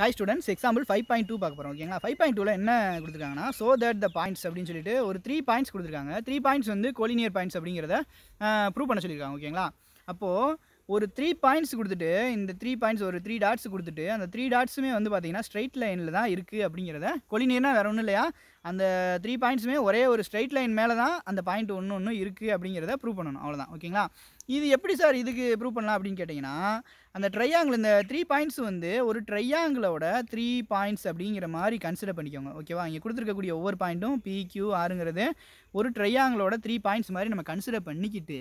high students example five point two பார்க்க போகிறோம் ஓகேங்களா ஃபைவ் பாயிண்ட் டூவில் என்ன கொடுத்துருக்காங்கன்னா ஸோ தட் த பாயிண்ட்ஸ் அப்படின்னு சொல்லிட்டு ஒரு த்ரீ பாயிண்ட்ஸ் கொடுத்துருக்காங்க த்ரீ பாயிண்ட்ஸ் வந்து கோலினியர் பாயிண்ட்ஸ் அப்படிங்கிறத ப்ரூவ் பண்ண சொல்லியிருக்காங்க ஓகேங்களா அப்போது ஒரு த்ரீ பாயிண்ட்ஸ் கொடுத்துட்டு இந்த த்ரீ பாயிண்ட்ஸ் ஒரு த்ரீ டாட்ஸ் கொடுத்துட்டு அந்த த்ரீ டாட்ஸுமே வந்து பார்த்தீங்கன்னா ஸ்ட்ரைட் லைனில் தான் இருக்குது அப்படிங்கிறத கொலிநீர்னால் வேறு ஒன்றும் இல்லையா அந்த த்ரீ பாயிண்ட்ஸுமே ஒரே ஒரு ஸ்ட்ரைட் லைன் மேலே தான் அந்த பாயிண்ட் ஒன்று ஒன்று இருக்குது அப்படிங்கிறத ப்ரூவ் பண்ணணும் அவ்வளோதான் ஓகேங்களா இது எப்படி சார் இதுக்கு ப்ரூவ் பண்ணலாம் அப்படின்னு கேட்டிங்கன்னா அந்த ட்ரையாங்கிள் இந்த த்ரீ பாயிண்ட்ஸ் வந்து ஒரு ட்ரையாங்கிளோட த்ரீ பாயிண்ட்ஸ் அப்படிங்கிற மாதிரி கன்சிடர் பண்ணிக்கோங்க ஓகேவா இங்கே கொடுத்துருக்கக்கூடிய ஒவ்வொரு பாயிண்ட்டும் கியூ ஆருங்கிறது ஒரு ட்ரையாங்கிளோட த்ரீ பாயிண்ட்ஸ் மாதிரி நம்ம கன்சிடர் பண்ணிக்கிட்டு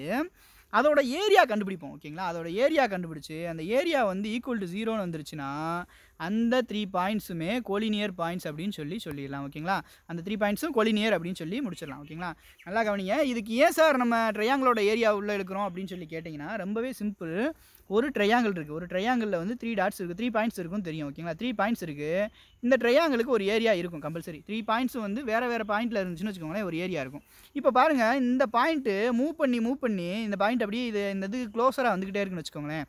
அதோட ஏரியா கண்டுபிடிப்போம் ஓகேங்களா அதோட ஏரியா கண்டுபிடிச்சி அந்த ஏரியா வந்து ஈக்குவல் டு ஜீரோன்னு வந்துருச்சுன்னா அந்த த்ரீ பாயிண்ட்ஸுமே கோலினியர் பாயிண்ட்ஸ் அப்படின்னு சொல்லி சொல்லிடலாம் ஓகேங்களா அந்த த்ரீ பாயிண்ட்ஸும் கோலினியர் அப்படின்னு சொல்லி முடிச்சிடலாம் ஓகேங்களா நல்லா கவனிங்க இதுக்கு ஏன் சார் நம்ம ட்ரையாங்கிளோட ஏரியா உள்ளே எடுக்கிறோம் அப்படின்னு சொல்லி கேட்டிங்கன்னா ரொம்பவே சிம்பிள் ஒரு ட்ரையாங்கிள் இருக்குது ஒரு ட்ரையாங்கிளில் வந்து த்ரீ டாட்ஸ் இருக்குது த்ரீ பாயிண்ட்ஸ் இருக்கும் தெரியும் ஓகேங்களா த்ரீ பாயிண்ட்ஸ் இருக்குது இந்த ட்ரையாங்கிளுக்கு ஒரு ஏரியா இருக்கும் கம்பல்சரி த்ரீ பாயிண்ட்ஸும் வந்து வேறு வேறு பாயிண்ட்டில் இருந்துச்சுன்னு வச்சுக்கோங்களேன் ஒரு ஏரியா இருக்கும் இப்போ பாருங்கள் இந்த பாயிண்ட்டு மூவ் பண்ணி மூவ் பண்ணி இந்த பாயிண்ட் அப்படியே இது இந்த இது க்ளோஸராக வந்துக்கிட்டே இருக்குன்னு வச்சுக்கோங்களேன்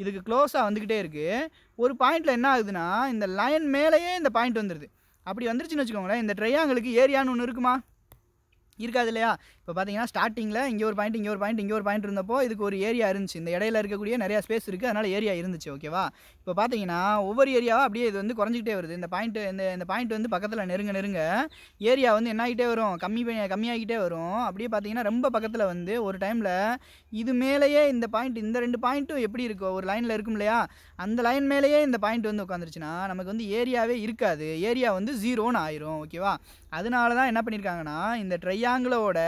இதுக்கு க்ளோஸாக வந்துக்கிட்டே இருக்குது ஒரு பாயிண்ட்டில் என்ன ஆகுதுன்னா இந்த லைன் மேலேயே இந்த பாயிண்ட் வந்துடுது அப்படி வந்துருச்சுன்னு வச்சுக்கோங்களேன் இந்த ட்ரையாங்களுக்கு ஏரியான்னு ஒன்று இருக்குமா இருக்காது இல்லையா இப்போ பார்த்தீங்கன்னா ஸ்டார்டிங்கில் இங்கே ஒரு பாயிண்ட் இங்கே ஒரு பாயிண்ட் இங்கே ஒரு பாயிண்ட் இருந்தப்போ இதுக்கு ஒரு ஏரியா இருந்துச்சு இந்த இடையில இருக்கக்கூடிய நிறையா ஸ்பேஸ் இருக்குது அதனால் ஏரியா இருந்துச்சு ஓகேவா இப்போ பார்த்தீங்கன்னா ஒவ்வொரு ஏரியாவாக அப்படியே இது வந்து குறைஞ்சிக்கிட்டே வருது இந்த பாயிண்ட்டு இந்த இந்த பாயிண்ட் வந்து பக்கத்தில் நெருங்க நெருங்க ஏரியா வந்து என்ன ஆகிட்டே வரும் கம்மி கம்மியாகிட்டே வரும் அப்படியே பார்த்தீங்கன்னா ரொம்ப பக்கத்தில் வந்து ஒரு டைமில் இது மேலேயே இந்த பாயிண்ட் இந்த ரெண்டு பாயிண்ட்டும் எப்படி இருக்கும் ஒரு லைனில் இருக்கும் இல்லையா அந்த லைன் மேலேயே இந்த பாயிண்ட் வந்து உட்காந்துருச்சுன்னா நமக்கு வந்து ஏரியாவே இருக்காது ஏரியா வந்து ஜீரோன்னு ஆயிரும் ஓகேவா அதனால தான் என்ன பண்ணியிருக்காங்கன்னா இந்த ட்ரையாங்கிளோட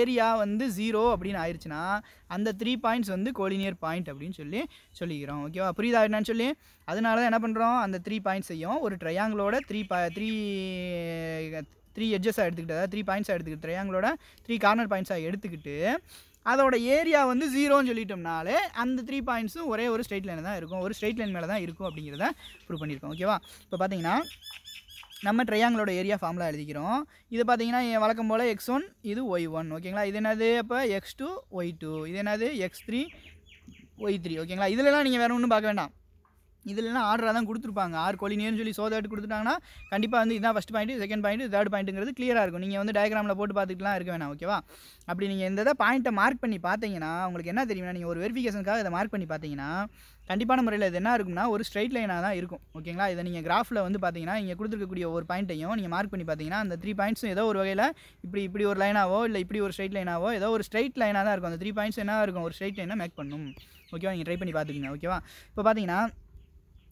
ஏரியா வந்து ஜீரோ அப்படின்னு ஆயிடுச்சுன்னா அந்த த்ரீ பாயிண்ட்ஸ் வந்து கோலினியர் பாயிண்ட் அப்படின்னு சொல்லி சொல்லிக்கிறோம் ஓகேவா புரியுதா என்னன்னு சொல்லி அதனால தான் என்ன பண்ணுறோம் அந்த த்ரீ பாயிண்ட்ஸையும் ஒரு ட்ரையாங்கிளோட த்ரீ பா த்ரீ த்ரீ எட்ஜஸாக எடுத்துக்கிட்டு அதாவது த்ரீ பாயிண்ட்ஸாக எடுத்துக்கிட்டு ட்ரையாங்கிளோட த்ரீ கார்னர் பாயிண்ட்ஸாக எடுத்துக்கிட்டு அதோட ஏரியா வந்து ஜீரோன்னு சொல்லிட்டோம்னாலே அந்த த்ரீ பாயிண்ட்ஸும் ஒரே ஒரு ஸ்ட்ரெயிட் லைனில் தான் இருக்கும் ஒரு ஸ்ட்ரெயிட் லைன் மேலே தான் இருக்கும் அப்படிங்கிறத ப்ரூவ் பண்ணியிருக்கோம் ஓகேவா இப்போ பார்த்தீங்கன்னா நம்ம ட்ரையாங்கிளோட ஏரியா ஃபார்மில் எழுதிக்கிறோம் இது பார்த்தீங்கன்னா வழக்கம் போல் எக்ஸ் ஒன் இது ஒய் ஒன் ஓகேங்களா இது என்னது அப்போ எக்ஸ் டூ ஒய் டூ இது என்னது எக்ஸ் த்ரீ ஒய் த்ரீ ஓகேங்களா இதிலலாம் நீங்கள் வேறு ஒன்றும் பார்க்க வேண்டாம் இது இல்லைனா ஆர்டராக தான் கொடுத்துருப்பாங்க ஆறு கோழினேன்னு சொல்லி சோதாட்டு கொடுத்துட்டாங்கன்னா கண்டிப்பாக வந்து இதான் first point second point third பாயிண்ட்டுங்கிறது கிளியராக இருக்கும் நீங்கள் வந்து டயக்ராமில் போட்டு பார்த்துக்கலாம் இருக்க வேணாம் ஓகேவா அப்படி நீங்கள் எந்த பாயிண்ட்டை மார்க் பண்ணி பார்த்தீங்கன்னா உங்களுக்கு என்ன தெரியும்னா நீங்கள் ஒரு வெரிஃபிகேஷனுக்காக இதை மார்க் பண்ணி பார்த்தீங்கன்னா கண்டிப்பான முறையில் இது என்ன இருக்கும்னா ஒரு ஸ்ட்ரைட் லைனாக தான் இருக்கும் ஓகேங்களா இதை நீங்கள் கிராஃபில் வந்து பார்த்தீங்கன்னா இங்கே கொடுத்துருக்கக்கூடிய ஒரு பாயிண்ட்டையும் நீங்கள் மார்க் பண்ணி பார்த்தீங்கன்னா அந்த த்ரீ பாயிண்ட்ஸும் ஏதோ ஒரு வகையில் இப்படி இப்படி ஒரு லைனாவோ இல்லை இப்படி ஒரு ஸ்ட்ரைட் லைனாவோ ஏதோ ஒரு ஸ்ட்ரைட் லைனாக தான் இருக்கும் அந்த த்ரீ பாயிண்ட்ஸ் என்ன இருக்கும் ஒரு ஸ்ட்ரைட் லைனாக மேக் பண்ணும் ஓகேவா நீங்கள் ட்ரை பண்ணி பார்த்துக்கோங்க ஓகேவா இப்போ பார்த்தீங்கன்னா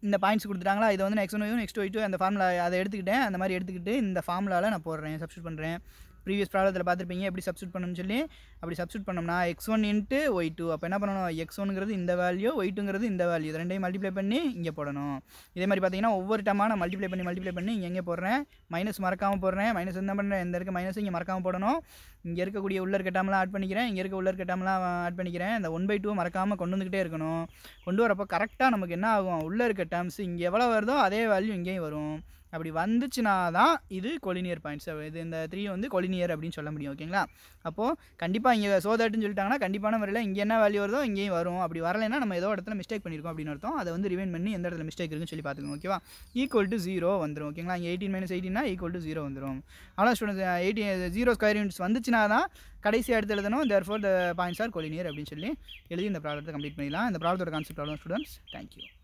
இந்த பாயிண்ட்ஸ் கொடுத்துட்டாங்களா இதை வந்து next X one next X Y two அந்த ஃபார்முலா அதை எடுத்துக்கிட்டேன் அந்த மாதிரி எடுத்துக்கிட்டு இந்த ஃபார்முலாவில் நான் போடுறேன் சப்ஸ்டியூட் பண்ணுறேன் ப்ரீவியஸ் ப்ராப்ளத்தில் பார்த்துருப்பீங்க எப்படி சப்ஸ்டியூட் பண்ணணும்னு சொல்லி அப்படி சப்ஸ்டியூட் பண்ணோம்னா X one into Y two அப்போ என்ன பண்ணணும் எக்ஸ் ஒன்ங்கிறது இந்த வேல்யூ ஒய் டூங்கிறது இந்த வேல்யூ இது ரெண்டையும் மல்டிப்ளை பண்ணி இங்கே போடணும் இதே மாதிரி பார்த்தீங்கன்னா ஒவ்வொரு டைமாக நான் மல்டிப்ளை பண்ணி மல்டிப்ளை பண்ணி இங்கே எங்கே போடுறேன் மைனஸ் மறக்காமல் போடுறேன் மைனஸ் என்ன பண்ணுறேன் இந்த இருக்க மைனஸ் இங்கே மறக்காமல் போடணும் இங்கே இருக்கக்கூடிய உள்ளர் இருக்க ஆட் பண்ணிக்கிறேன் இங்கே இருக்க உள்ளர் கட்டாமலாம் ஆட் பண்ணிக்கிறேன் இந்த ஒன் பை டூ மறக்காமல் கொண்டு வந்துக்கிட்டே இருக்கணும் கொண்டு வரப்போ கரெக்டாக நமக்கு என்ன ஆகும் உள்ளே இருக்க டேம்ஸ் இங்கே எவ்வளோ வருதோ அதே வேல்யூ இங்கேயும் வரும் அப்படி வந்துச்சுன்னா தான் இது கொலினியர் பாயிண்ட்ஸ் இது இந்த த்ரீ வந்து கொலினியர் அப்படின்னு சொல்ல முடியும் ஓகேங்களா அப்போது கண்டிப்பாக இங்கே சோதாட்டுன்னு சொல்லிட்டாங்கன்னா கண்டிப்பான முறையில் இங்கே என்ன வேல்யூ வருதோ இங்கேயும் வரும் அப்படி வரலைன்னா நம்ம ஏதோ இடத்துல மிஸ்டேக் பண்ணியிருக்கோம் அப்படின்னு அர்த்தம் அதை வந்து ரிவைன் பண்ணி எந்த இடத்துல மிஸ்டேக் இருக்குன்னு சொல்லி பார்த்துக்கோங்க ஓகேவா ஈக்குவல் டு ஜீரோ வந்துடும் ஓகேங்களா இங்கே எயிட்டின் மைனஸ் எயிட்டின்னா ஈக்குவல் டு ஜீரோ வந்துடும் ஆனால் students eighty zero square units வந்துச்சுன்னா எழுதினா தான் கடைசி அடுத்து எழுதணும் therefore the points are collinear அப்படின்னு சொல்லி எழுதி இந்த ப்ராப்ளத்தை கம்ப்ளீட் பண்ணிடலாம் இந்த ப்ராப்ளத்தோட கான்செப்ட் ஆகும் ஸ்டூடெண்ட்ஸ் தேங்க்யூ